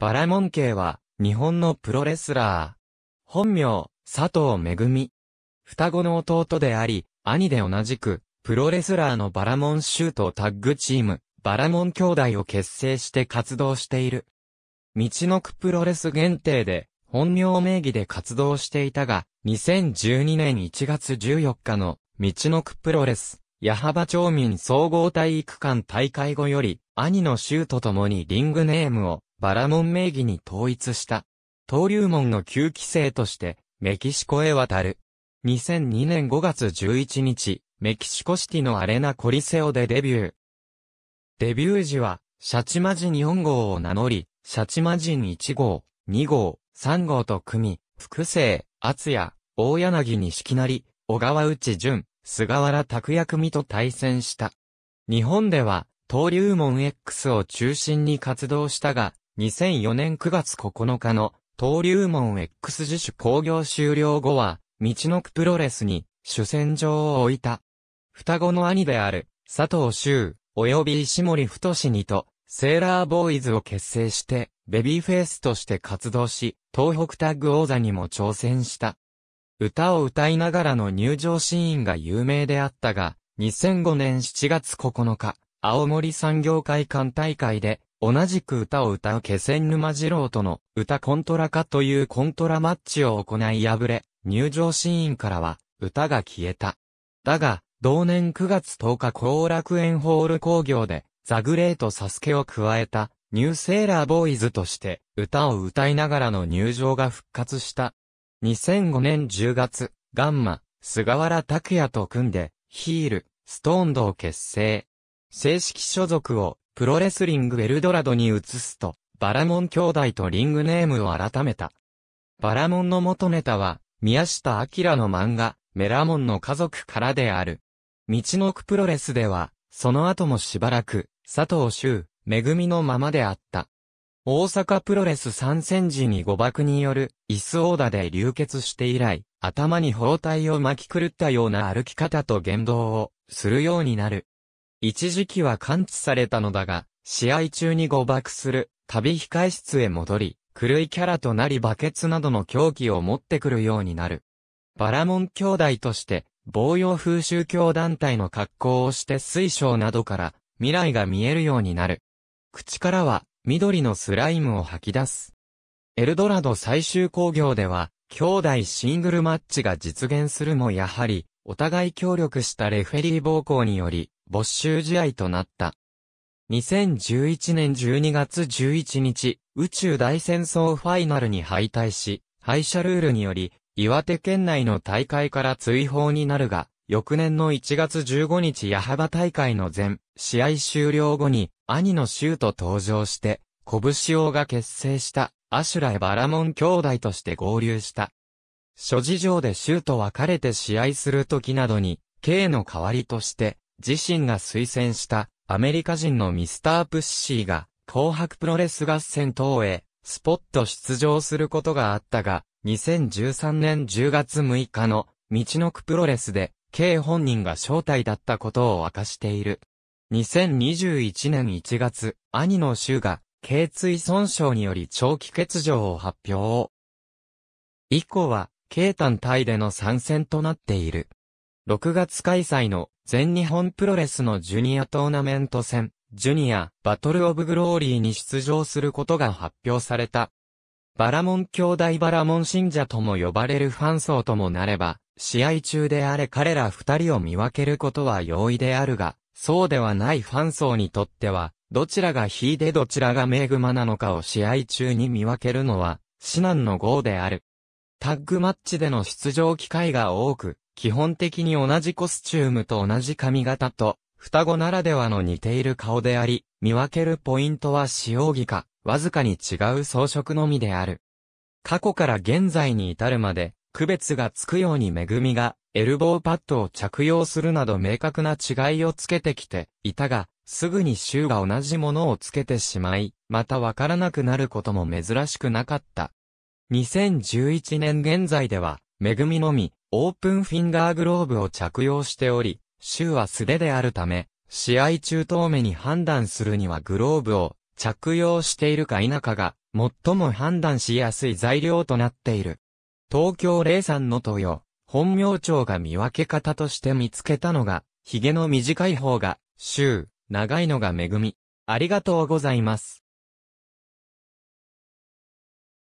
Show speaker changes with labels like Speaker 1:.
Speaker 1: バラモン系は、日本のプロレスラー。本名、佐藤恵。双子の弟であり、兄で同じく、プロレスラーのバラモンシュートタッグチーム、バラモン兄弟を結成して活動している。道のくプロレス限定で、本名名義で活動していたが、2012年1月14日の、道のくプロレス、矢幅町民総合体育館大会後より、兄の衆と共にリングネームをバラモン名義に統一した。登竜門の旧規制として、メキシコへ渡る。2002年5月11日、メキシコシティのアレナコリセオでデビュー。デビュー時は、シャチマ人4号を名乗り、シャチマ人1号、2号、3号と組み、複製、厚谷、大柳な成、小川内淳、菅原拓也組と対戦した。日本では、登竜門 X を中心に活動したが、2004年9月9日の登竜門 X 自主興行終了後は、道のくプロレスに主戦場を置いた。双子の兄である佐藤修及び石森太にとセーラーボーイズを結成してベビーフェイスとして活動し、東北タッグ王座にも挑戦した。歌を歌いながらの入場シーンが有名であったが、2005年7月9日、青森産業会館大会で、同じく歌を歌う気仙沼二郎との歌コントラ化というコントラマッチを行い敗れ、入場シーンからは歌が消えた。だが、同年9月10日後楽園ホール工業で、ザグレートサスケを加えた、ニューセーラーボーイズとして、歌を歌いながらの入場が復活した。2005年10月、ガンマ、菅原拓也と組んで、ヒール、ストーンドを結成。正式所属を、プロレスリングエルドラドに移すと、バラモン兄弟とリングネームを改めた。バラモンの元ネタは、宮下明の漫画、メラモンの家族からである。道のくプロレスでは、その後もしばらく、佐藤修、恵みのままであった。大阪プロレス参戦時に誤爆による、椅子オーダーで流血して以来、頭に包帯を巻き狂ったような歩き方と言動を、するようになる。一時期は完治されたのだが、試合中に誤爆する、旅控室へ戻り、狂いキャラとなりバケツなどの狂気を持ってくるようになる。バラモン兄弟として、防用風宗教団体の格好をして水晶などから、未来が見えるようになる。口からは、緑のスライムを吐き出す。エルドラド最終工業では、兄弟シングルマッチが実現するもやはり、お互い協力したレフェリー暴行により、没収試合となった。2011年12月11日、宇宙大戦争ファイナルに敗退し、敗者ルールにより、岩手県内の大会から追放になるが、翌年の1月15日矢幅大会の前、試合終了後に、兄のシュート登場して、拳王が結成したアシュラ・エバラモン兄弟として合流した。諸事情でシュート別れて試合する時などに、K の代わりとして、自身が推薦したアメリカ人のミスター・プッシーが、紅白プロレス合戦等へ、スポット出場することがあったが、2013年10月6日の、道のくプロレスで、K 本人が招待だったことを明かしている。2021年1月、兄の州が、頸椎損傷により長期欠場を発表。以降は、慶丹タイでの参戦となっている。6月開催の全日本プロレスのジュニアトーナメント戦、ジュニアバトルオブグローリーに出場することが発表された。バラモン兄弟バラモン信者とも呼ばれるファン層ともなれば、試合中であれ彼ら二人を見分けることは容易であるが、そうではないファン層にとっては、どちらがヒーでどちらがメグマなのかを試合中に見分けるのは、至難の号である。タッグマッチでの出場機会が多く、基本的に同じコスチュームと同じ髪型と、双子ならではの似ている顔であり、見分けるポイントは使用着か、わずかに違う装飾のみである。過去から現在に至るまで、区別がつくように恵みが、エルボーパッドを着用するなど明確な違いをつけてきていたが、すぐに州が同じものをつけてしまい、またわからなくなることも珍しくなかった。2011年現在では、恵みのみ、オープンフィンガーグローブを着用しており、州は素手であるため、試合中遠目に判断するにはグローブを着用しているか否かが、最も判断しやすい材料となっている。東京霊山の豊、本名帳が見分け方として見つけたのが、髭の短い方が、週、長いのが恵み。ありがとうございます。